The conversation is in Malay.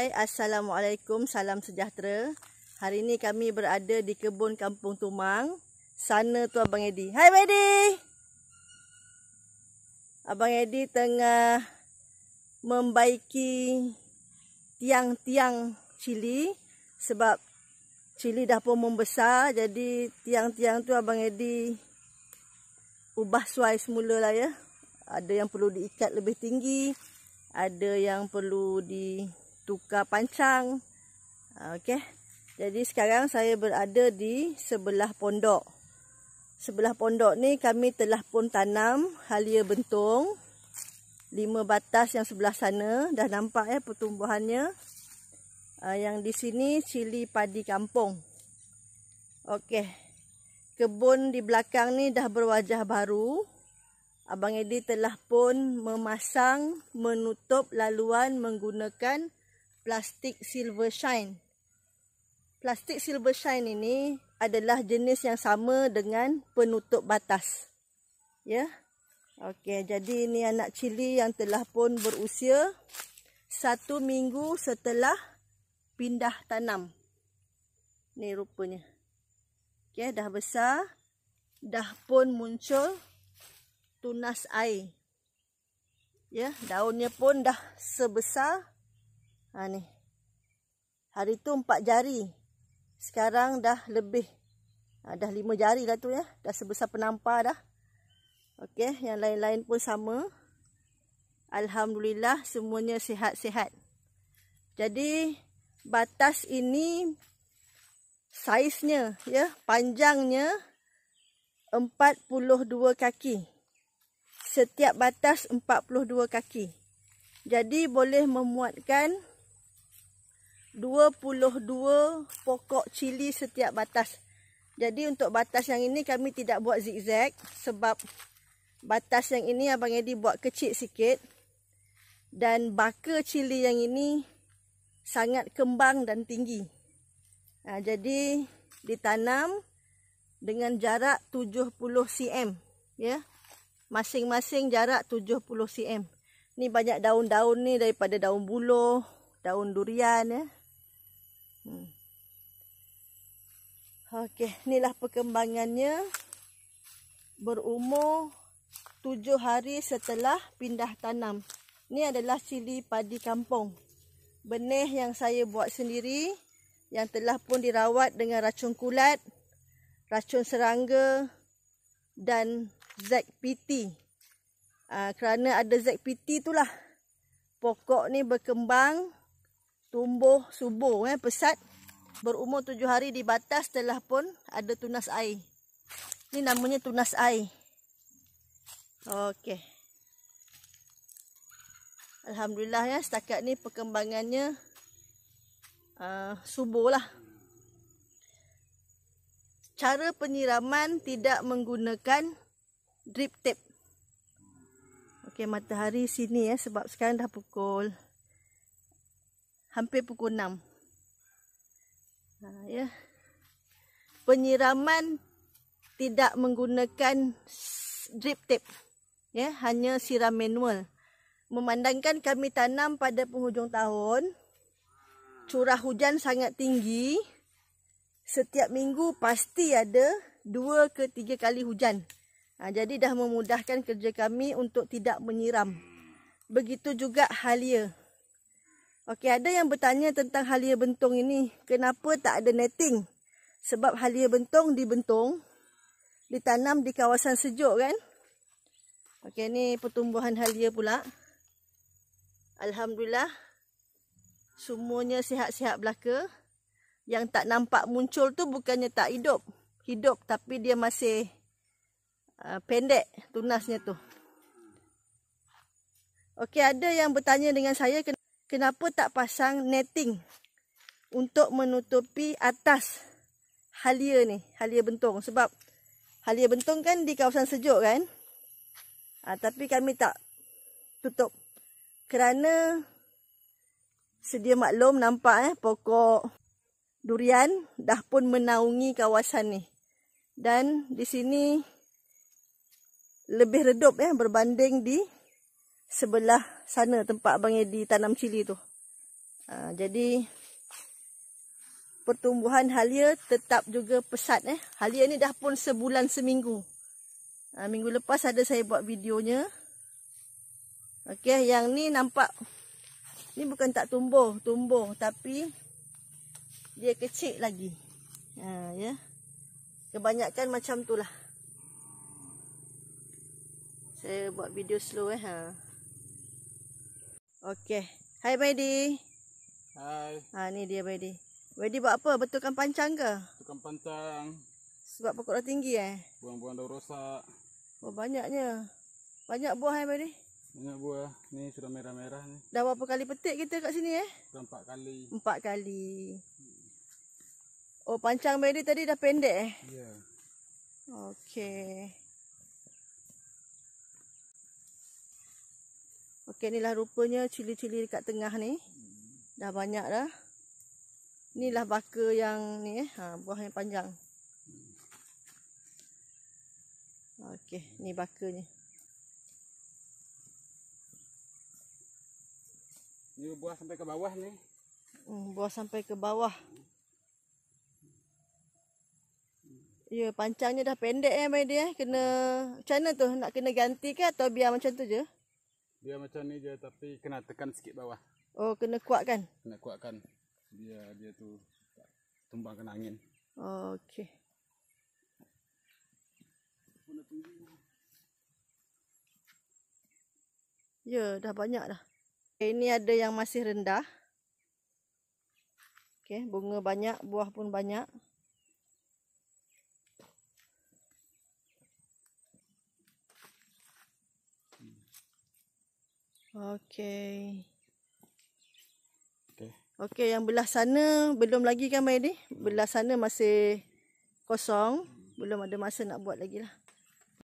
Hai, Assalamualaikum, salam sejahtera. Hari ini kami berada di kebun kampung Tumang. Sana tu Abang Edi. Hai Abang Edi! Abang Edi tengah membaiki tiang-tiang cili. Sebab cili dah pun membesar. Jadi tiang-tiang tu Abang Edi ubah suai semula lah ya. Ada yang perlu diikat lebih tinggi. Ada yang perlu di tukar pancang. Ah, okey. Jadi sekarang saya berada di sebelah pondok. Sebelah pondok ni kami telah pun tanam halia bentong. Lima batas yang sebelah sana. Dah nampak ya pertumbuhannya. Ah, yang di sini cili padi kampung. Okey. Kebun di belakang ni dah berwajah baru. Abang Edi telah pun memasang menutup laluan menggunakan plastik silver shine. Plastik silver shine ini adalah jenis yang sama dengan penutup batas. Ya. Okey, jadi ini anak cili yang telah pun berusia satu minggu setelah pindah tanam. Ni rupanya. Okey, dah besar. Dah pun muncul tunas air. Ya, daunnya pun dah sebesar Ha ni. Hari tu empat jari. Sekarang dah lebih. Ha, dah lima jari lah tu ya. Dah sebesar penampar dah. Okey. Yang lain-lain pun sama. Alhamdulillah semuanya sihat-sihat. Jadi batas ini saiznya ya panjangnya 42 kaki. Setiap batas 42 kaki. Jadi boleh memuatkan 22 pokok cili setiap batas. Jadi untuk batas yang ini kami tidak buat zigzag sebab batas yang ini Abang Edi buat kecil sikit. Dan baka cili yang ini sangat kembang dan tinggi. Ha, jadi ditanam dengan jarak 70 cm. ya Masing-masing jarak 70 cm. Ini banyak daun-daun ni daripada daun buluh, daun durian ya. Hmm. Okey, inilah perkembangannya. Berumur tujuh hari setelah pindah tanam. Ini adalah sili padi kampung. Benih yang saya buat sendiri yang telah pun dirawat dengan racun kulat, racun serangga dan ZPT. Aa, ah, kerana ada ZPT itulah pokok ni berkembang tumbuh subur eh pesat berumur tujuh hari di batas telah pun ada tunas air. Ini namanya tunas air. Okey. Alhamdulillah ya setakat ni perkembangannya a uh, suburlah. Cara penyiraman tidak menggunakan drip tap. Okey matahari sini ya sebab sekarang dah pukul hampir pukul 6. Ha, ya. Penyiraman tidak menggunakan drip tape. Ya, hanya siram manual. Memandangkan kami tanam pada penghujung tahun, curah hujan sangat tinggi. Setiap minggu pasti ada dua ke tiga kali hujan. Ha, jadi dah memudahkan kerja kami untuk tidak menyiram. Begitu juga halia. Ya. Okey, ada yang bertanya tentang halia bentong ini. Kenapa tak ada netting? Sebab halia bentong dibentong, ditanam di kawasan sejuk kan? Okey, ini pertumbuhan halia pula. Alhamdulillah, semuanya sihat-sihat belaka. Yang tak nampak muncul tu bukannya tak hidup. Hidup tapi dia masih uh, pendek tunasnya tu. Okey, ada yang bertanya dengan saya. kenapa? kenapa tak pasang netting untuk menutupi atas halia ni, halia bentong sebab halia bentong kan di kawasan sejuk kan ha, tapi kami tak tutup kerana sedia maklum nampak eh, pokok durian dah pun menaungi kawasan ni dan di sini lebih redup ya eh, berbanding di sebelah sana tempat abang Edi tanam cili tu. Ha, jadi pertumbuhan halia tetap juga pesat eh. Halia ni dah pun sebulan seminggu. Ha, minggu lepas ada saya buat videonya. Okey, yang ni nampak ni bukan tak tumbuh, tumbuh tapi dia kecil lagi. Ha, ya. Kebanyakan macam tulah. Saya buat video slow eh. Ha. Okey. Hai Baidi. Hai. Ha ni dia Baidi. Baidi buat apa? Betulkan pancang ke? Betulkan pancang. Sebab pokok dah tinggi eh. Buang-buang dah rosak. Oh, banyaknya. Banyak buah eh Baidi. Banyak buah. Ni sudah merah-merah ni. Dah berapa kali petik kita kat sini eh? Sudah empat kali. Empat kali. Oh pancang Baidi tadi dah pendek eh? Ya. Yeah. Okey. Okey inilah rupanya cili-cili dekat tengah ni. Dah banyak dah. Inilah baka yang ni eh. Ha, buah yang panjang. Okey ni bakanya. Ni buah sampai ke bawah ni. Hmm, buah sampai ke bawah. Ya pancangnya dah pendek eh Maidi eh. Kena macam mana tu nak kena ganti ke atau biar macam tu je? Dia macam ni je tapi kena tekan sikit bawah. Oh, kena kuatkan. Kena kuatkan. Dia dia tu tumbang kena angin. Oh, okey. Ya, dah banyak dah. Okay, ini ada yang masih rendah. Okey, bunga banyak, buah pun banyak. Okey. Okey. Okey, yang belah sana belum lagi kan Maidi? Belah sana masih kosong, belum ada masa nak buat lagi lah.